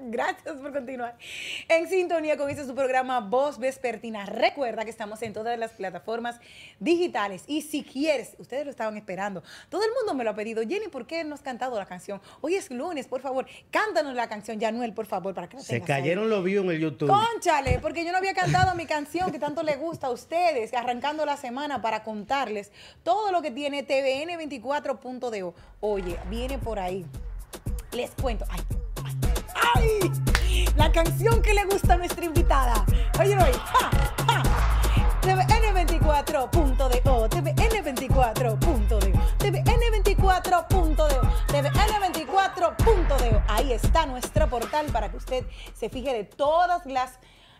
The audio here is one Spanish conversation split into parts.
Gracias por continuar. En sintonía con este su programa Voz Vespertina. Recuerda que estamos en todas las plataformas digitales. Y si quieres, ustedes lo estaban esperando. Todo el mundo me lo ha pedido. Jenny, ¿por qué no has cantado la canción? Hoy es lunes, por favor. Cántanos la canción, Yanuel, por favor, para que Se cayeron los en el YouTube. Conchale, porque yo no había cantado mi canción que tanto le gusta a ustedes, arrancando la semana para contarles todo lo que tiene TVN 24.de. Oye, viene por ahí. Les cuento. Ay, ¡Ay! La canción que le gusta a nuestra invitada. Oye, oye. tvn 24deo tvn 24deo tvn 24deo tvn 24deo Ahí está nuestro portal para que usted se fije de todas las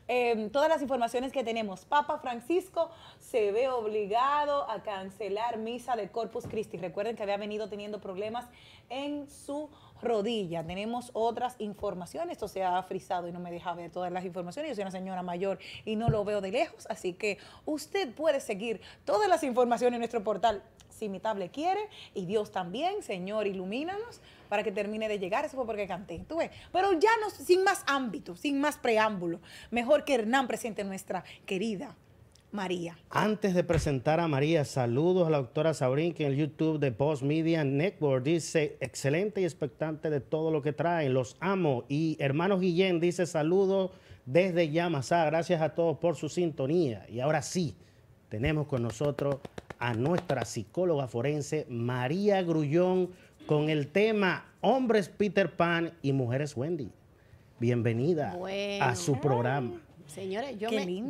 em, todas las informaciones que tenemos. Papa Francisco se ve obligado a cancelar misa de Corpus Christi. Recuerden que había venido teniendo problemas en su rodilla. Tenemos otras informaciones, esto se ha frisado y no me deja ver todas las informaciones. Yo soy una señora mayor y no lo veo de lejos, así que usted puede seguir todas las informaciones en nuestro portal si mi tablet quiere y Dios también, Señor, ilumínanos para que termine de llegar. Eso fue porque canté, tú Pero ya no, sin más ámbito, sin más preámbulo, mejor que Hernán presente nuestra querida María. Antes de presentar a María, saludos a la doctora Sabrín, que en el YouTube de Post Media Network dice, excelente y expectante de todo lo que traen, los amo. Y hermano Guillén dice, saludos desde Yamasá, gracias a todos por su sintonía. Y ahora sí, tenemos con nosotros a nuestra psicóloga forense, María Grullón, con el tema Hombres Peter Pan y Mujeres Wendy. Bienvenida a su programa. Señores, yo, me,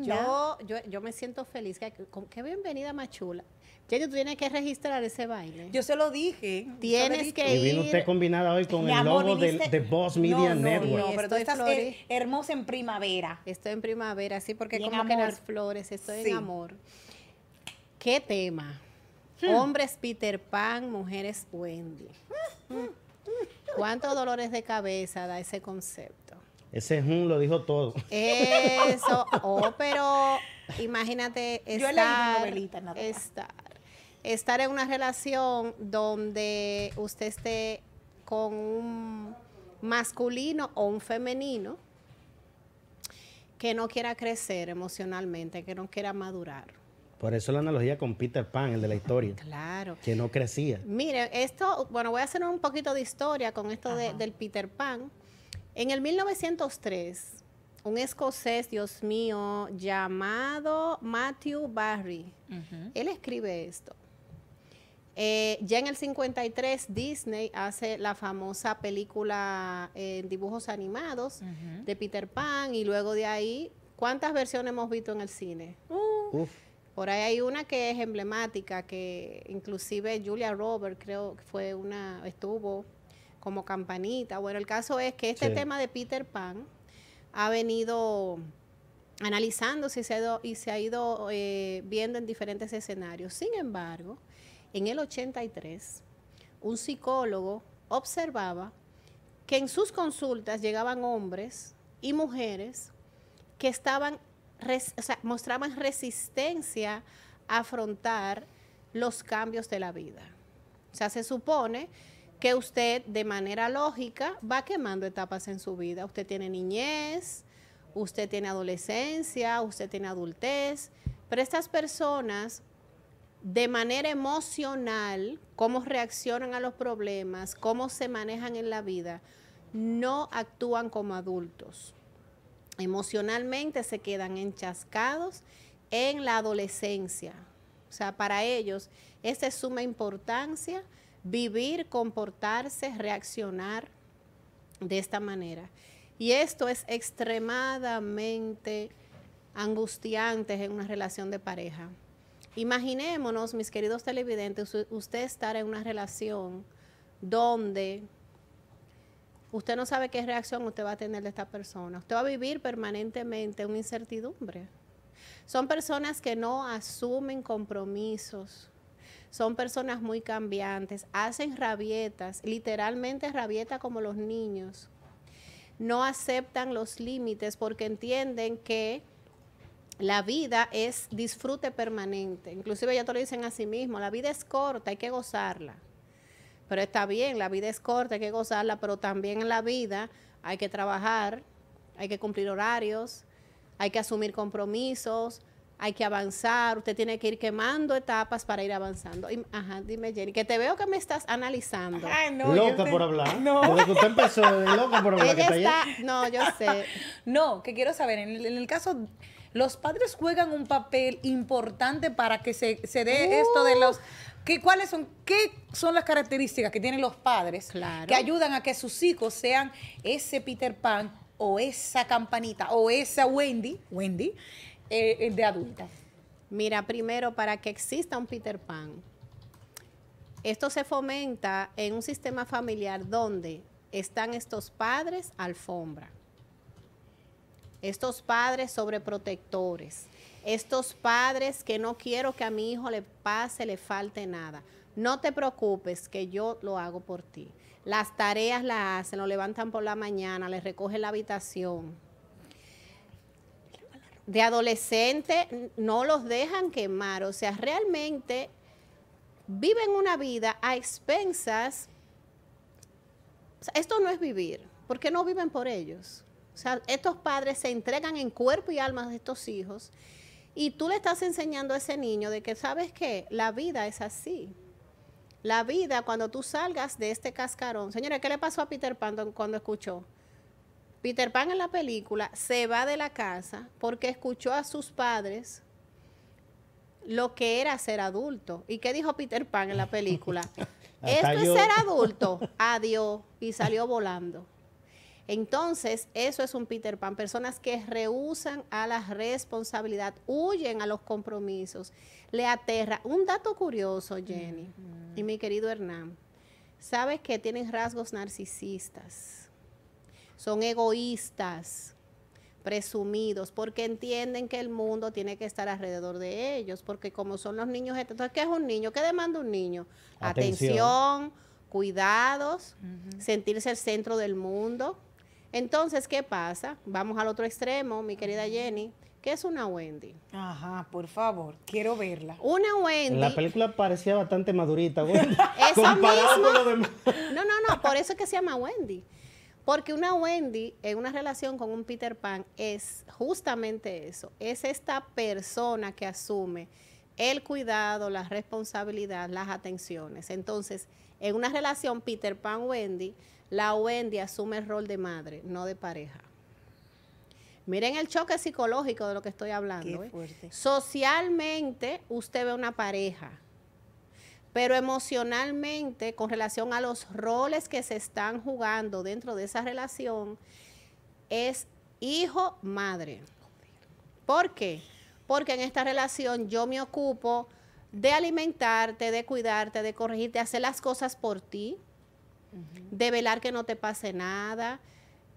Yo, me siento feliz. ¡Qué bienvenida más chula! Ya tú tienes que registrar ese baile. Yo se lo dije. Tienes que ir. Y vino usted combinada hoy con el logo de, de, Boss Media no, No, pero tú estás hermosa en primavera. Estoy en primavera, sí, porque como que las flores, estoy en amor. ¿Qué tema? Hombres Peter Pan, mujeres Wendy. ¿Cuántos dolores de cabeza da ese concepto? Ese un lo dijo todo. Eso, oh, pero imagínate estar, estar, estar en una relación donde usted esté con un masculino o un femenino que no quiera crecer emocionalmente, que no quiera madurar. Por eso la analogía con Peter Pan, el de la historia. Claro. Que no crecía. Mire, esto, bueno, voy a hacer un poquito de historia con esto de, del Peter Pan. En el 1903, un escocés, Dios mío, llamado Matthew Barry, él escribe esto. Eh, ya en el 53 Disney hace la famosa película eh, en dibujos animados de Peter Pan y luego de ahí, ¿cuántas versiones hemos visto en el cine? Uh. Por ahí hay una que es emblemática, que inclusive Julia Roberts creo que fue una, estuvo como campanita. Bueno, el caso es que este tema de Peter Pan ha venido analizándose y se ha ido, eh, viendo en diferentes escenarios. Sin embargo, en el 83, un psicólogo observaba que en sus consultas llegaban hombres y mujeres que estaban, mostraban resistencia a afrontar los cambios de la vida. O sea, se supone que usted de manera lógica va quemando etapas en su vida. Usted tiene niñez, usted tiene adolescencia, usted tiene adultez, pero estas personas de manera emocional, cómo reaccionan a los problemas, cómo se manejan en la vida, no actúan como adultos. Emocionalmente se quedan enchascados en la adolescencia. O sea, para ellos es suma importancia vivir, comportarse, reaccionar de esta manera. Y esto es extremadamente angustiante en una relación de pareja. Imaginémonos, mis queridos televidentes, usted estar en una relación donde usted no sabe qué reacción usted va a tener de esta persona. Usted va a vivir permanentemente una incertidumbre. Son personas que no asumen compromisos, son personas muy cambiantes, hacen rabietas, literalmente rabietas como los niños. No aceptan los límites porque entienden que la vida es disfrute permanente. Inclusive ya te lo dicen a sí mismo, la vida es corta, hay que gozarla. Pero está bien, la vida es corta, hay que gozarla, pero también en la vida hay que trabajar, hay que cumplir horarios, hay que asumir compromisos, hay que avanzar, usted tiene que ir quemando etapas para ir avanzando. ajá, dime Jenny, que te veo que me estás analizando. Ay, no, loca por hablar. No. usted empezó, loca por hablar. No, yo sé. no, que quiero saber, en el, caso... Los padres juegan un papel importante para que se, dé uh. esto de los ¿Qué, ¿Cuáles son, qué son las características que tienen los padres claro. que ayudan a que sus hijos sean ese Peter Pan o esa campanita o esa Wendy, Wendy eh, eh, de adultas? Mira, primero, para que exista un Peter Pan, esto se fomenta en un sistema familiar donde están estos padres alfombra, estos padres sobreprotectores, estos padres que no quiero que a mi hijo le pase, le falte nada. No te preocupes, que yo lo hago por ti. Las tareas las hacen, lo levantan por la mañana, les recogen la habitación, de adolescente, no los dejan quemar, o sea, realmente viven una vida a expensas. esto no es vivir, porque no viven por ellos. O sea, estos padres se entregan en cuerpo y alma de estos hijos y tú le estás enseñando a ese niño de que, ¿sabes qué? La vida es así. La vida, cuando tú salgas de este cascarón, señores, ¿qué le pasó a Peter Pan cuando escuchó? Peter Pan en la película se va de la casa porque escuchó a sus padres lo que era ser adulto. ¿Y qué dijo Peter Pan en la película? Esto es ser adulto. Adiós. Y salió volando. Entonces, eso es un Peter Pan. Personas que rehúsan a la responsabilidad, huyen a los compromisos, le aterra. Un dato curioso, Jenny y mi querido Hernán. Sabes que tienen rasgos narcisistas son egoístas, presumidos, porque entienden que el mundo tiene que estar alrededor de ellos, porque como son los niños, entonces, ¿qué es un niño? ¿Qué demanda un niño? Atención, cuidados, sentirse el centro del mundo. Entonces, ¿qué pasa? Vamos al otro extremo, mi querida Jenny. ¿Qué es una Wendy? Ajá, por favor, quiero verla. Una Wendy. La película parecía bastante madurita, güey. Eso mismo. No, no, no, por eso es que se llama Wendy. Porque una Wendy en una relación con un Peter Pan es justamente eso, es esta persona que asume el cuidado, la responsabilidad, las atenciones. Entonces, en una relación Peter Pan-Wendy, la Wendy asume el rol de madre, no de pareja. Miren el choque psicológico de lo que estoy hablando. ¿eh? Socialmente, usted ve una pareja pero emocionalmente con relación a los roles que se están jugando dentro de esa relación es hijo-madre. ¿Por qué? Porque en esta relación yo me ocupo de alimentarte, de cuidarte, de corregirte, de hacer las cosas por ti, de velar que no te pase nada,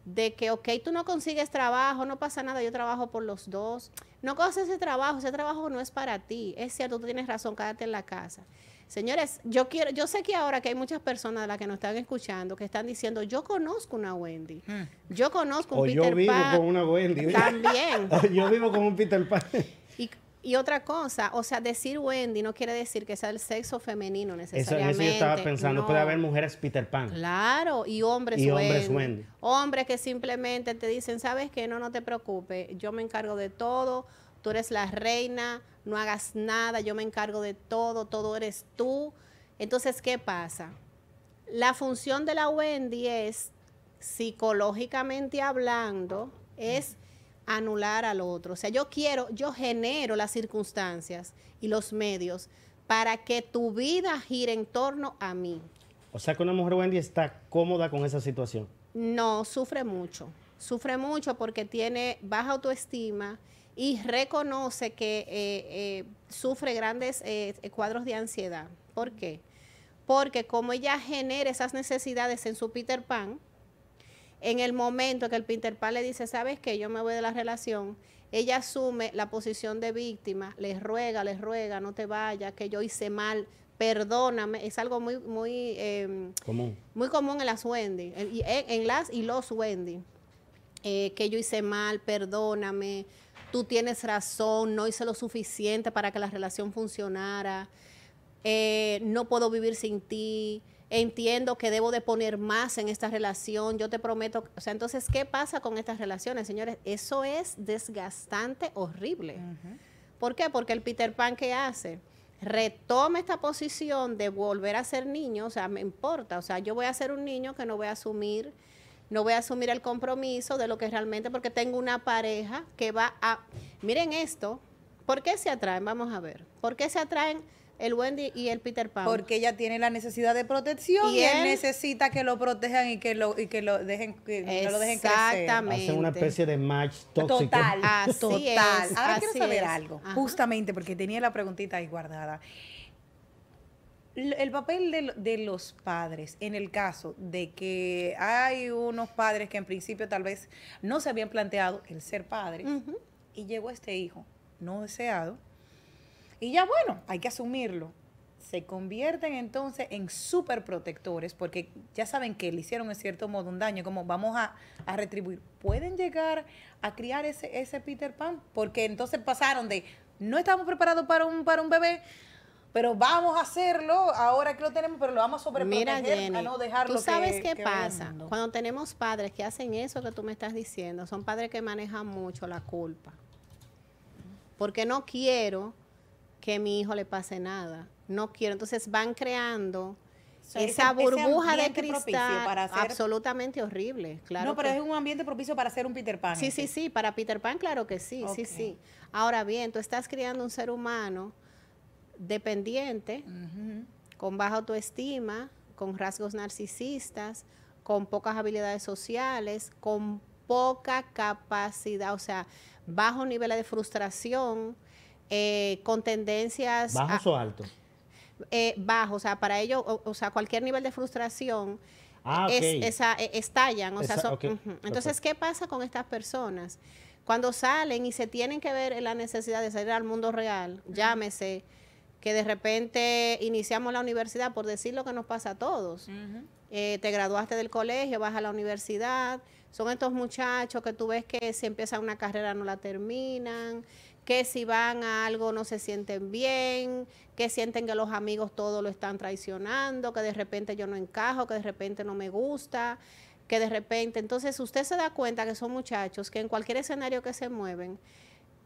de que, ok, tú no consigues trabajo, no pasa nada, yo trabajo por los dos. No cosas ese trabajo, ese trabajo no es para ti. Es cierto, tú tienes razón, quédate en la casa Señores, yo quiero, yo sé que ahora que hay muchas personas las que nos están escuchando que están diciendo, yo conozco una Wendy, hmm. yo conozco un Peter Pan. yo vivo con una Wendy. También. yo vivo con un Peter Pan. Y, otra cosa, o sea, decir Wendy no quiere decir que sea el sexo femenino necesariamente. Eso, yo estaba pensando, puede haber mujeres Peter Pan. Claro, y hombres hombres Wendy. Hombres que simplemente te dicen, sabes que no, no te preocupes, yo me encargo de todo tú eres la reina, no hagas nada, yo me encargo de todo, todo eres tú. Entonces, ¿qué pasa? La función de la Wendy es, psicológicamente hablando, es anular al otro. O sea, yo quiero, yo genero las circunstancias y los medios para que tu vida gire en torno a mí. O sea que una mujer Wendy está cómoda con esa situación. No, sufre mucho. Sufre mucho porque tiene baja autoestima y reconoce que eh, eh, sufre grandes eh, cuadros de ansiedad. ¿Por qué? Porque como ella genera esas necesidades en su Peter Pan, en el momento que el Peter Pan le dice, ¿sabes qué? Yo me voy de la relación, ella asume la posición de víctima, le ruega, le ruega, no te vayas, que yo hice mal, perdóname, es algo muy muy em, común. muy común en las Wendy, en, las y los Wendy, que yo hice mal, perdóname, tú tienes razón, no hice lo suficiente para que la relación funcionara, eh, no puedo vivir sin ti, entiendo que debo de poner más en esta relación, yo te prometo, o sea, entonces, ¿qué pasa con estas relaciones, señores? Eso es desgastante, horrible. ¿Por qué? Porque el Peter Pan que hace retoma esta posición de volver a ser niño, o sea, me importa, o sea, yo voy a ser un niño que no voy a asumir no voy a asumir el compromiso de lo que realmente, porque tengo una pareja que va a... Miren esto, ¿por qué se atraen? Vamos a ver, ¿por qué se atraen? el Wendy y el Peter Pan. Porque ella tiene la necesidad de protección y, él, necesita que lo protejan y que lo y que lo dejen que no lo dejen crecer. Exactamente. Hacen una especie de match tóxico. Total, total. Ahora quiero saber algo, justamente porque tenía la preguntita ahí guardada el papel de, los padres en el caso de que hay unos padres que en principio tal vez no se habían planteado el ser padres y llegó este hijo no deseado y ya bueno, hay que asumirlo. Se convierten entonces en protectores porque ya saben que le hicieron en cierto modo un daño, como vamos a, retribuir. Pueden llegar a criar ese, ese Peter Pan porque entonces pasaron de no estamos preparados para un, para un bebé pero vamos a hacerlo ahora que lo tenemos, pero lo vamos a sobreproteger Mira, a no dejarlo. Tú sabes qué pasa cuando tenemos padres que hacen eso que tú me estás diciendo, son padres que manejan mucho la culpa, porque no quiero que a mi hijo le pase nada, no quiero, entonces van creando esa burbuja de cristal para absolutamente horrible, claro. No, pero es un ambiente propicio para hacer un Peter Pan. Sí, sí, sí, para Peter Pan claro que sí, sí, sí. Ahora bien, tú estás criando un ser humano dependiente, con baja autoestima, con rasgos narcisistas, con pocas habilidades sociales, con poca capacidad, o sea, bajo nivel de frustración, eh, con tendencias... ¿Bajos o alto eh, bajo, o sea, para ellos, o, sea, cualquier nivel de frustración estallan. Entonces, ¿qué pasa con estas personas? Cuando salen y se tienen que ver en la necesidad de salir al mundo real, llámese que de repente iniciamos la universidad, por decir lo que nos pasa a todos. Eh, te graduaste del colegio, vas a la universidad, son estos muchachos que tú ves que si empiezan una carrera no la terminan, que si van a algo no se sienten bien, que sienten que los amigos todos lo están traicionando, que de repente yo no encajo, que de repente no me gusta, que de repente... Entonces usted se da cuenta que son muchachos que en cualquier escenario que se mueven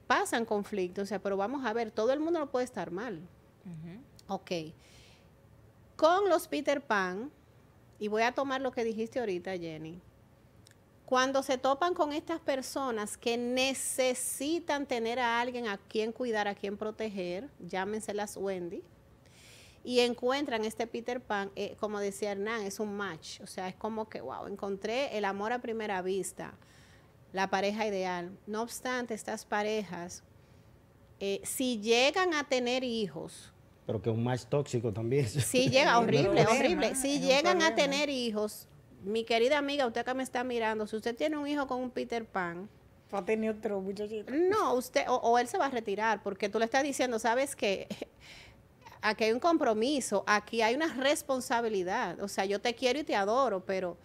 pasan conflictos, o sea, pero vamos a ver, todo el mundo no puede estar mal. Ok. Con los Peter Pan, y voy a tomar lo que dijiste ahorita, Jenny. Cuando se topan con estas personas que necesitan tener a alguien a quien cuidar, a quien proteger, llámenselas Wendy, y encuentran este Peter Pan, eh, como decía Hernán, es un match. O sea, es como que, wow, encontré el amor a primera vista, la pareja ideal. No obstante, estas parejas, eh, si llegan a tener hijos, pero que es un más tóxico también. Sí, llega, horrible, horrible. Si llegan a tener hijos, mi querida amiga, usted que me está mirando, si usted tiene un hijo con un Peter Pan, va a tener otro muchachito. No, usted, o, él se va a retirar, porque tú le estás diciendo, ¿sabes qué? Aquí hay un compromiso, aquí hay una responsabilidad. O sea, yo te quiero y te adoro, pero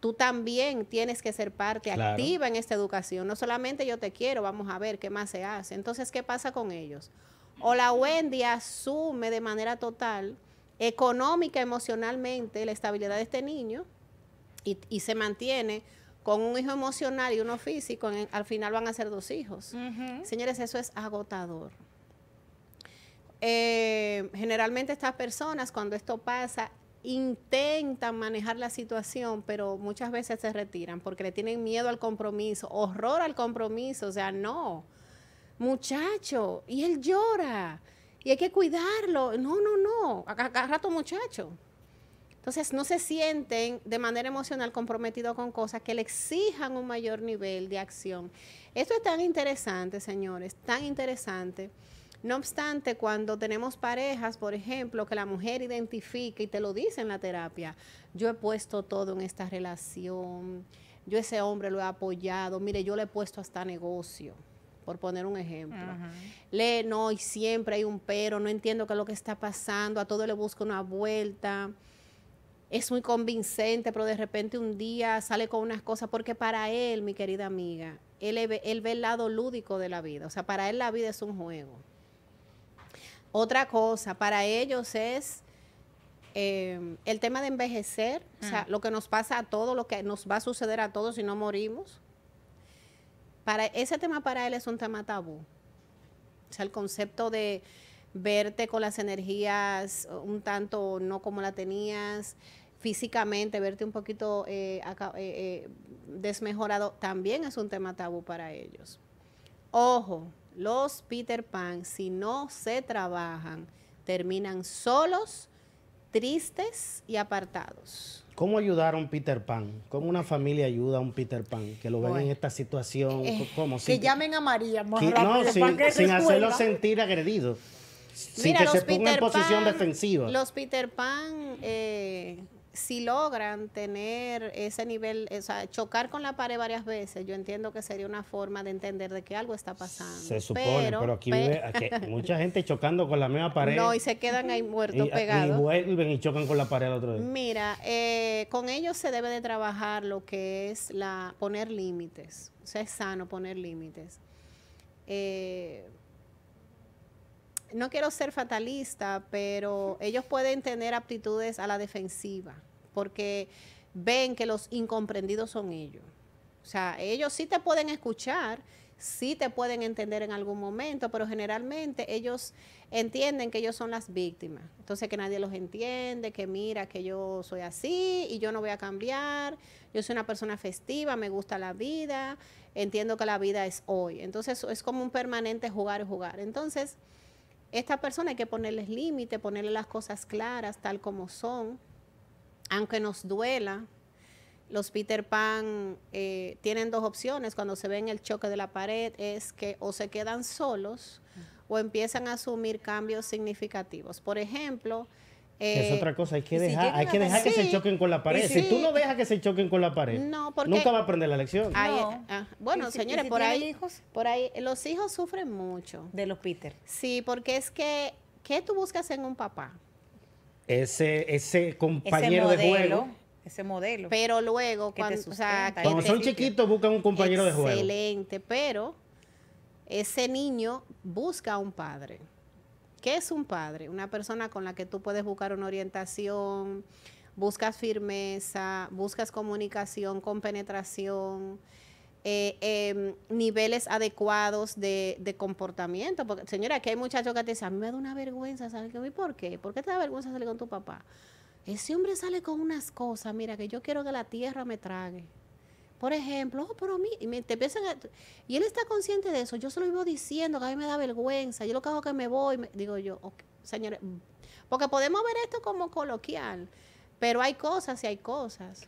tú también tienes que ser parte activa en esta educación. No solamente yo te quiero, vamos a ver qué más se hace. Entonces, ¿qué pasa con ellos? o la Wendy asume de manera total, económica, emocionalmente, la estabilidad de este niño y, se mantiene con un hijo emocional y uno físico, al final van a ser dos hijos. Señores, eso es agotador. Eh, generalmente estas personas, cuando esto pasa, intentan manejar la situación, pero muchas veces se retiran porque le tienen miedo al compromiso, horror al compromiso, o sea, no muchacho, y él llora, y hay que cuidarlo. No, no, no, agarra a, rato muchacho. Entonces no se sienten de manera emocional comprometidos con cosas que le exijan un mayor nivel de acción. Esto es tan interesante, señores, tan interesante. No obstante, cuando tenemos parejas, por ejemplo, que la mujer identifica y te lo dice en la terapia, yo he puesto todo en esta relación, yo ese hombre lo he apoyado, mire, yo le he puesto hasta negocio por poner un ejemplo. Le, no, y siempre hay un pero, no entiendo qué es lo que está pasando, a todo le busco una vuelta. Es muy convincente, pero de repente un día sale con unas cosas, porque para él, mi querida amiga, él, ve el lado lúdico de la vida. O sea, para él la vida es un juego. Otra cosa, para ellos es em, el tema de envejecer, o sea, mm. lo que nos pasa a todos, lo que nos va a suceder a todos si no morimos. Para, ese tema para él es un tema tabú. O sea, el concepto de verte con las energías un tanto no como la tenías, físicamente verte un poquito eh, eh, eh, desmejorado, también es un tema tabú para ellos. Ojo, los Peter Pan, si no se trabajan, terminan solos, tristes y apartados. ¿Cómo ayudar a un Peter Pan? ¿Cómo una familia ayuda a un Peter Pan que lo ven en esta situación? Eh, que llamen a María, no, sin, hacerlo sentir agredido. Sin que se ponga en posición defensiva. Los Peter Pan eh, si logran tener ese nivel, o sea, chocar con la pared varias veces, yo entiendo que sería una forma de entender de que algo está pasando. Se supone, pero, aquí, mucha gente chocando con la misma pared. No, y se quedan ahí muertos pegados. Y vuelven y chocan con la pared al otro día. Mira, eh, con ellos se debe de trabajar lo que es la poner límites. O sea, es sano poner límites. Eh, no quiero ser fatalista, pero ellos pueden tener aptitudes a la defensiva porque ven que los incomprendidos son ellos. O sea, ellos sí te pueden escuchar, sí te pueden entender en algún momento, pero generalmente ellos entienden que ellos son las víctimas. Entonces que nadie los entiende, que mira que yo soy así y yo no voy a cambiar, yo soy una persona festiva, me gusta la vida, entiendo que la vida es hoy. Entonces es como un permanente jugar y jugar. Entonces, esta persona hay que ponerles límite, ponerle las cosas claras tal como son aunque nos duela, los Peter Pan eh, tienen dos opciones cuando se ven el choque de la pared, es que o se quedan solos o empiezan a asumir cambios significativos. Por ejemplo, es eh, otra cosa, hay que dejar, hay que, dejar que se choquen con la pared. Si, tú no dejas que se choquen con la pared, no, nunca va a aprender la lección. Ah, bueno, señores, por ahí, hijos? por ahí los hijos sufren mucho. De los Peter. Sí, porque es que, ¿qué tú buscas en un papá? ese, ese compañero de juego. Ese modelo. Pero luego, cuando, son chiquitos, buscan un compañero de juego. Excelente, pero ese niño busca a un padre. ¿Qué es un padre? Una persona con la que tú puedes buscar una orientación, buscas firmeza, buscas comunicación, con penetración eh, em, niveles adecuados de, comportamiento. Porque, señora, aquí hay muchachos que te dicen, a mí me da una vergüenza ¿sabes mi, ¿por qué? ¿Por qué te da vergüenza salir con tu papá? Ese hombre sale con unas cosas, mira, que yo quiero que la tierra me trague. Por ejemplo, oh, pero mí, y, me, empiezan y él está consciente de eso, yo se lo vivo diciendo que a mí me da vergüenza, yo lo que hago es que me voy, me, digo yo, señores, mm, porque podemos ver esto como coloquial, pero hay cosas y hay cosas.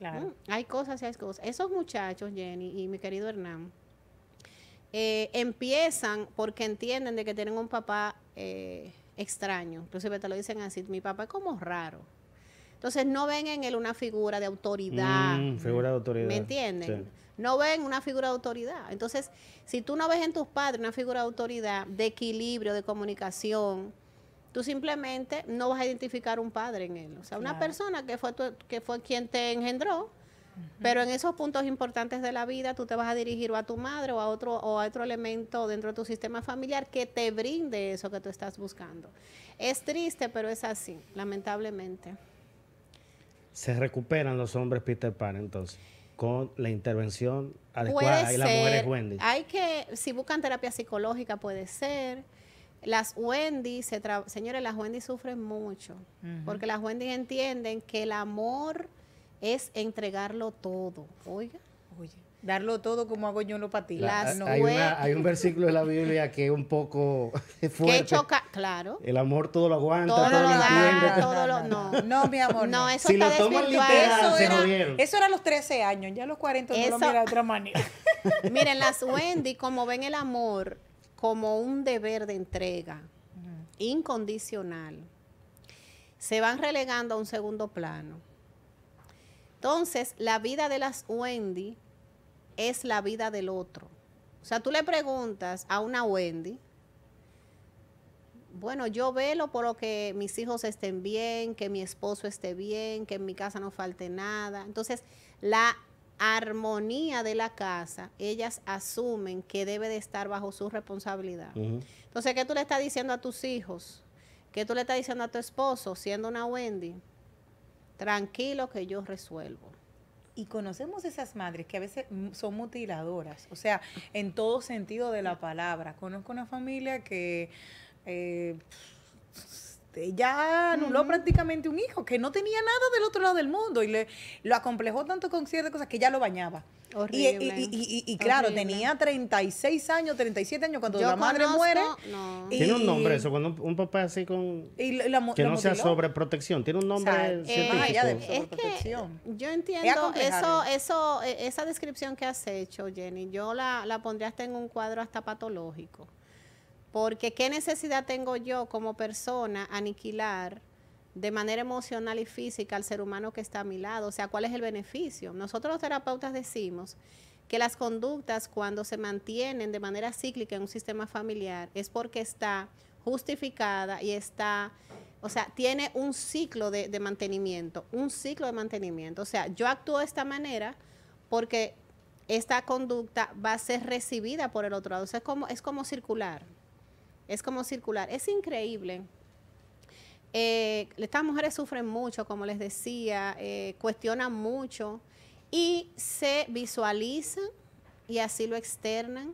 Hay cosas y hay cosas. Esos muchachos, Jenny y mi querido Hernán, eh, empiezan porque entienden de que tienen un papá eh, extraño. Inclusive te lo dicen así, mi papá es como raro. Entonces no ven en él una figura de autoridad. Mm, figura de autoridad. ¿Me entienden? No ven una figura de autoridad. Entonces, si tú no ves en tus padres una figura de autoridad, de equilibrio, de comunicación, tú simplemente no vas a identificar un padre en él. O sea, una persona que fue, que fue quien te engendró, pero en esos puntos importantes de la vida tú te vas a dirigir o a tu madre o a otro, o a otro elemento dentro de tu sistema familiar que te brinde eso que tú estás buscando. Es triste, pero es así, lamentablemente. ¿Se recuperan los hombres Peter Pan entonces? con la intervención adecuada y las mujeres Wendy. Hay que, si buscan terapia psicológica puede ser, las Wendy, se señores, las Wendy sufren mucho, porque las Wendy entienden que el amor es entregarlo todo. Oiga. Oye. Darlo todo como hago yo en para ti No. Hay, un versículo de la Biblia que es un poco fuerte. Que choca, claro. El amor todo lo aguanta, todo, lo, da, todo lo no. no, mi amor. No, eso está desvirtuado eso era, Eso era los 13 años, ya los 40 no lo mira de otra manera. Miren, las Wendy, como ven el amor, como un deber de entrega incondicional, se van relegando a un segundo plano. Entonces, la vida de las Wendy es la vida del otro. O sea, tú le preguntas a una Wendy, bueno, yo velo por lo que mis hijos estén bien, que mi esposo esté bien, que en mi casa no falte nada. Entonces, la armonía de la casa, ellas asumen que debe de estar bajo su responsabilidad. Entonces, ¿qué tú le estás diciendo a tus hijos? ¿Qué tú le estás diciendo a tu esposo siendo una Wendy? Tranquilo que yo resuelvo. Y conocemos esas madres que a veces son mutiladoras, o sea, en todo sentido de la palabra. Conozco una familia que... Eh, ella este, anuló prácticamente un hijo que no tenía nada del otro lado del mundo y le lo acomplejó tanto con ciertas cosas que ya lo bañaba. Horrible. Y, y, y, y claro, tenía 36 años, 37 años cuando la madre muere. Tiene un nombre eso, cuando un, papá así con... que no sobre protección. tiene un nombre... Eh, es que yo entiendo eso, eso, e, esa descripción que has hecho, Jenny, yo la, la pondría hasta en un cuadro hasta patológico. Porque qué necesidad tengo yo como persona aniquilar de manera emocional y física al ser humano que está a mi lado. O sea, ¿cuál es el beneficio? Nosotros los terapeutas decimos que las conductas cuando se mantienen de manera cíclica en un sistema familiar es porque está justificada y está, o sea, tiene un ciclo de, mantenimiento, un ciclo de mantenimiento. O sea, yo actúo de esta manera porque esta conducta va a ser recibida por el otro lado. O sea, como, es como circular es como circular. Es increíble. Eh, estas mujeres sufren mucho, como les decía, eh, cuestionan mucho y se visualizan y así lo externan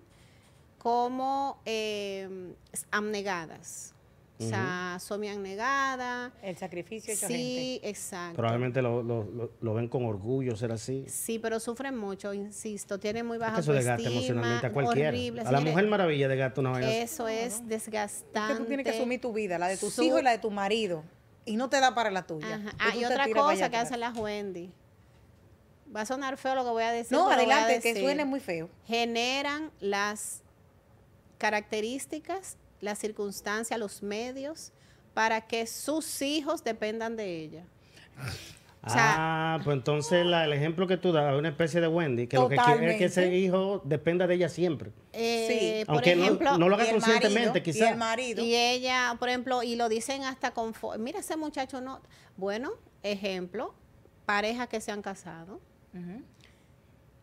como eh, abnegadas, o sea, somian negada. El sacrificio hecho Sí, exacto. Probablemente lo, ven con orgullo ser así. Sí, pero sufren mucho, insisto. tiene muy baja es eso desgasta emocionalmente a cualquiera. a la mujer maravilla desgasta una Eso es desgastante. Es que tú tienes que asumir tu vida, la de tus hijos y la de tu marido. Y no te da para la tuya. hay ah, y otra cosa que hacen las Wendy. Va a sonar feo lo que voy a decir. No, adelante, que suene muy feo. Generan las características la circunstancia, los medios, para que sus hijos dependan de ella. ah, pues entonces el ejemplo que tú das una especie de Wendy, que lo que quiere es que ese hijo dependa de ella siempre. Eh, sí, aunque no, lo haga conscientemente, quizás. Y el marido. Y ella, por ejemplo, y lo dicen hasta con. Mira, ese muchacho no. Bueno, ejemplo, parejas que se han casado. Ajá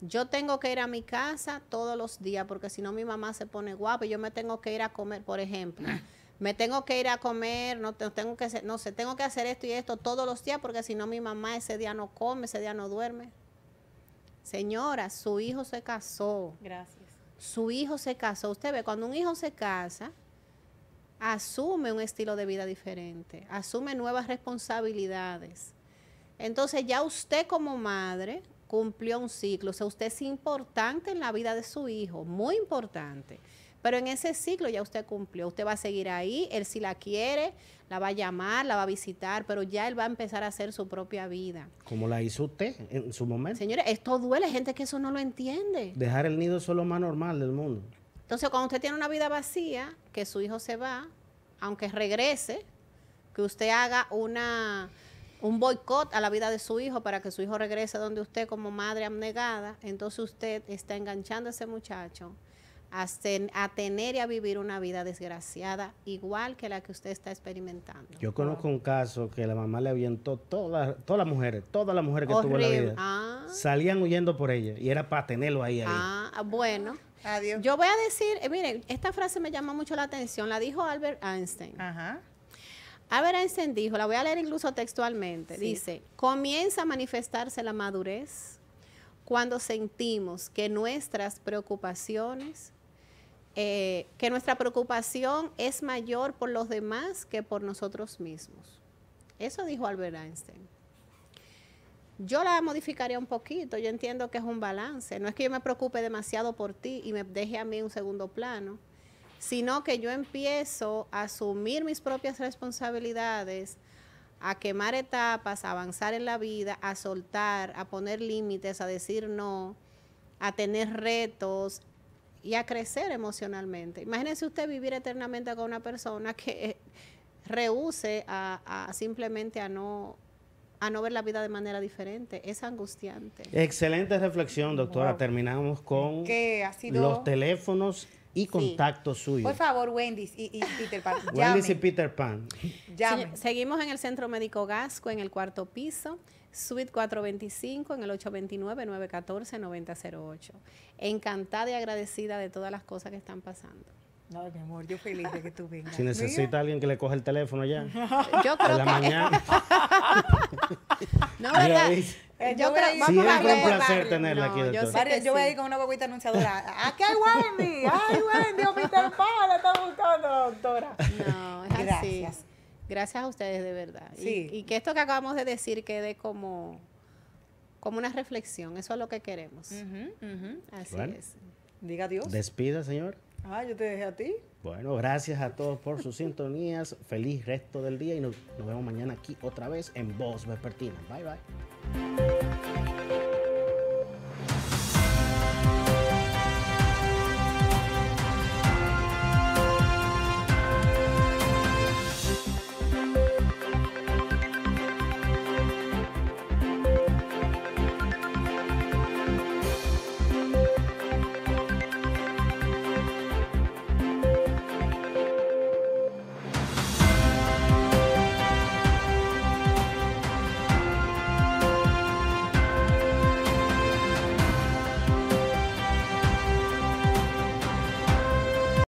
yo tengo que ir a mi casa todos los días porque si no mi mamá se pone guapa y yo me tengo que ir a comer, por ejemplo. Ah. Me tengo que ir a comer, no tengo que no sé, tengo que hacer esto y esto todos los días porque si no mi mamá ese día no come, ese día no duerme. Señora, su hijo se casó. Gracias. Su hijo se casó. Usted ve, cuando un hijo se casa, asume un estilo de vida diferente, asume nuevas responsabilidades. Entonces ya usted como madre cumplió un ciclo. O sea, usted es importante en la vida de su hijo, muy importante. Pero en ese ciclo ya usted cumplió, usted va a seguir ahí, él si la quiere, la va a llamar, la va a visitar, pero ya él va a empezar a hacer su propia vida. Como la hizo usted en su momento. Señores, esto duele, gente que eso no lo entiende. Dejar el nido es lo más normal del mundo. Entonces, cuando usted tiene una vida vacía, que su hijo se va, aunque regrese, que usted haga una un boicot a la vida de su hijo para que su hijo regrese donde usted como madre abnegada, entonces usted está enganchando a ese muchacho a, tener y a vivir una vida desgraciada igual que la que usted está experimentando. Yo conozco un caso que la mamá le avientó todas todas las mujeres, todas las mujeres que tuvo en la vida. Ah. Salían huyendo por ella y era para tenerlo ahí. Ah, bueno. Yo voy a decir, mire, eh, miren, esta frase me llama mucho la atención, la dijo Albert Einstein. Ajá. Albert Einstein dijo, la voy a leer incluso textualmente, dice, comienza a manifestarse la madurez cuando sentimos que nuestras preocupaciones, eh, que nuestra preocupación es mayor por los demás que por nosotros mismos. Eso dijo Albert Einstein. Yo la modificaría un poquito, yo entiendo que es un balance, no es que yo me preocupe demasiado por ti y me deje a mí un segundo plano, sino que yo empiezo a asumir mis propias responsabilidades, a quemar etapas, a avanzar en la vida, a soltar, a poner límites, a decir no, a tener retos y a crecer emocionalmente. Imagínense usted vivir eternamente con una persona que rehúse a, simplemente a no a no ver la vida de manera diferente. Es angustiante. Excelente reflexión, doctora. Terminamos con los teléfonos y contacto suyo. Por favor, Wendy y, Peter Pan. Wendy y Peter Pan. Seguimos en el Centro Médico Gasco, en el cuarto piso. Suite 425 en el 829-914-9008. Encantada y agradecida de todas las cosas que están pasando. No, mi amor, yo feliz de que tú vengas. Si necesita alguien que le coja el teléfono ya. Yo creo en la mañana. no, ¿verdad? Eh, yo, creo, vamos a un placer tenerla aquí. Yo, yo voy a ir con una boquita anunciadora. ¡Aquí hay Wendy! ¡Ay, Wendy! ¡Hospital Le Está buscando doctora. No, es Gracias. así. Gracias a ustedes, de verdad. Sí. Y, que esto que acabamos de decir quede como como una reflexión. Eso es lo que queremos. Así es. Diga Dios. Despida, señor. Ah, yo te dejé a ti. Bueno, gracias a todos por sus sintonías. Feliz resto del día y nos, vemos mañana aquí otra vez en Voz Vespertina. Bye, bye.